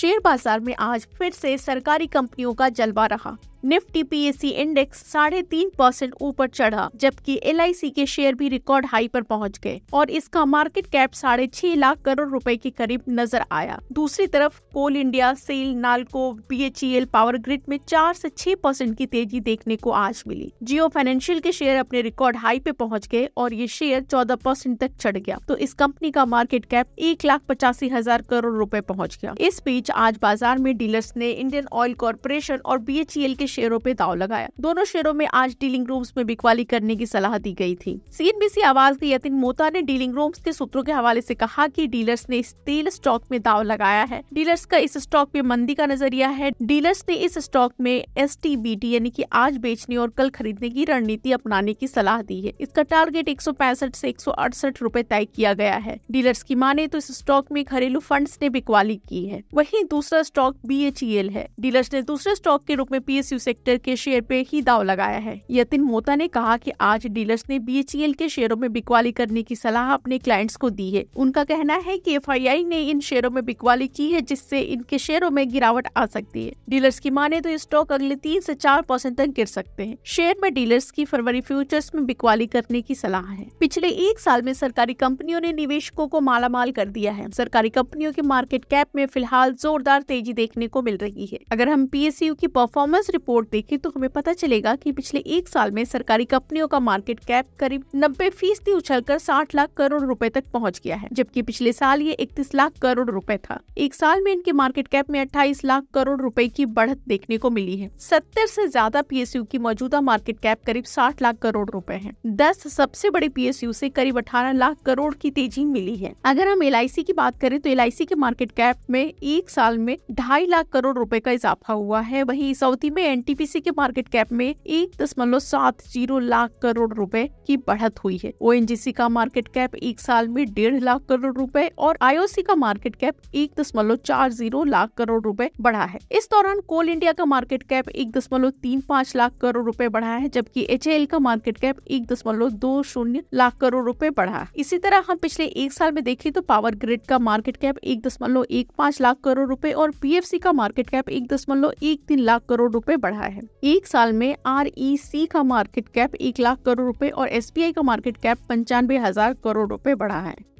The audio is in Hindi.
शेयर बाजार में आज फिर से सरकारी कंपनियों का जलवा रहा निफ्टी पीएससी इंडेक्स साढ़े तीन परसेंट ऊपर चढ़ा जबकि एल के शेयर भी रिकॉर्ड हाई पर पहुंच गए और इसका मार्केट कैप साढ़े छह लाख करोड़ रुपए के करीब नजर आया दूसरी तरफ Coal India SAIL NALCO B power grid में चार से छह परसेंट की तेजी देखने को आज मिली जियो फाइनेंशियल के शेयर अपने रिकॉर्ड हाई पे पहुंच गए और ये शेयर चौदह परसेंट तक चढ़ गया तो इस कंपनी का मार्केट कैप एक लाख पचासी हजार करोड़ रूपए पहुँच गया इस बीच आज बाजार में डीलर्स ने इंडियन ऑयल कारपोरेशन और बी के शेयरों पे दाव लगाया दोनों शेयरों में आज डीलिंग रूम्स में बिकवाली करने की सलाह दी गई थी सीएनबीसी आवाज के यतिन मोता ने डीलिंग रूम्स के सूत्रों के हवाले से कहा कि डीलर्स ने तेल स्टॉक में दाव लगाया है डीलर्स का इस स्टॉक में मंदी का नजरिया है डीलर्स ने इस स्टॉक में एस यानी की आज बेचने और कल खरीदने की रणनीति अपनाने की सलाह दी है इसका टारगेट एक सौ पैंसठ से एक सौ अड़सठ रूपए तय किया गया है डीलर्स की माने तो इस स्टॉक में घरेलू फंड्स ने बिकवाली की है वहीं दूसरा स्टॉक बी e है डीलर्स ने दूसरे स्टॉक के रूप में पी सेक्टर के शेयर पे ही दाव लगाया है यतिन मोता ने कहा कि आज डीलर्स ने बी के शेयरों में बिकवाली करने की सलाह अपने क्लाइंट्स को दी है उनका कहना है कि एफआईआई ने इन शेयरों में बिकवाली की है जिससे इनके शेयरों में गिरावट आ सकती है डीलर्स की माने तो स्टॉक अगले तीन ऐसी चार परसेंट तक गिर सकते हैं शेयर में डीलर्स की फरवरी फ्यूचर्स में बिकवाली करने की सलाह है पिछले एक साल में सरकारी कंपनियों ने निवेशकों को मालामाल कर दिया है सरकारी कंपनियों के मार्केट कैप में फिलहाल जोरदार तेजी देखने को मिल रही है अगर हम पी की परफॉर्मेंस रिपोर्ट रिपोर्ट देखे तो हमें पता चलेगा की पिछले एक साल में सरकारी कंपनियों का मार्केट कैप करीब नब्बे फीसदी उछल कर साठ लाख करोड़ रूपए तक पहुँच गया है जबकि पिछले साल ये इकतीस लाख करोड़ रूपए था एक साल में इनके मार्केट कैप में अट्ठाईस लाख करोड़ रूपए की बढ़त देखने को मिली है सत्तर ऐसी ज्यादा पी की मौजूदा मार्केट कैप करीब साठ लाख करोड़ रूपए है दस सबसे बड़े पी से करीब अठारह लाख करोड़ की तेजी मिली है अगर हम एल की बात करें तो एल के मार्केट कैप में एक साल में ढाई लाख करोड़ रूपए का इजाफा हुआ है वही इस अवधि में एनटीपीसी के मार्केट कैप में एक दशमलव सात जीरो लाख करोड़ रुपए की बढ़त हुई है ओ का मार्केट कैप एक साल में डेढ़ लाख करोड़ रुपए और आईओसी का मार्केट कैप एक दशमलव चार जीरो लाख करोड़ रुपए बढ़ा है इस दौरान कोल इंडिया का मार्केट कैप एक दशमलव तीन पाँच लाख करोड़ रुपए बढ़ा है जबकि एच का मार्केट कैप एक दशमलव दो शून्य लाख करोड़ रुपए बढ़ा है इसी तरह हम पिछले एक साल में देखें तो पावर ग्रिड का मार्केट कैप एक दशमलव एक पाँच लाख करोड़ रुपए और सी का मार्केट कैप एक दशमलव एक तीन लाख करोड़ रुपए बढ़ा बढ़ा है एक साल में आर e का मार्केट कैप एक लाख करोड़ रुपए और एस का मार्केट कैप पंचानवे हजार करोड़ रुपए बढ़ा है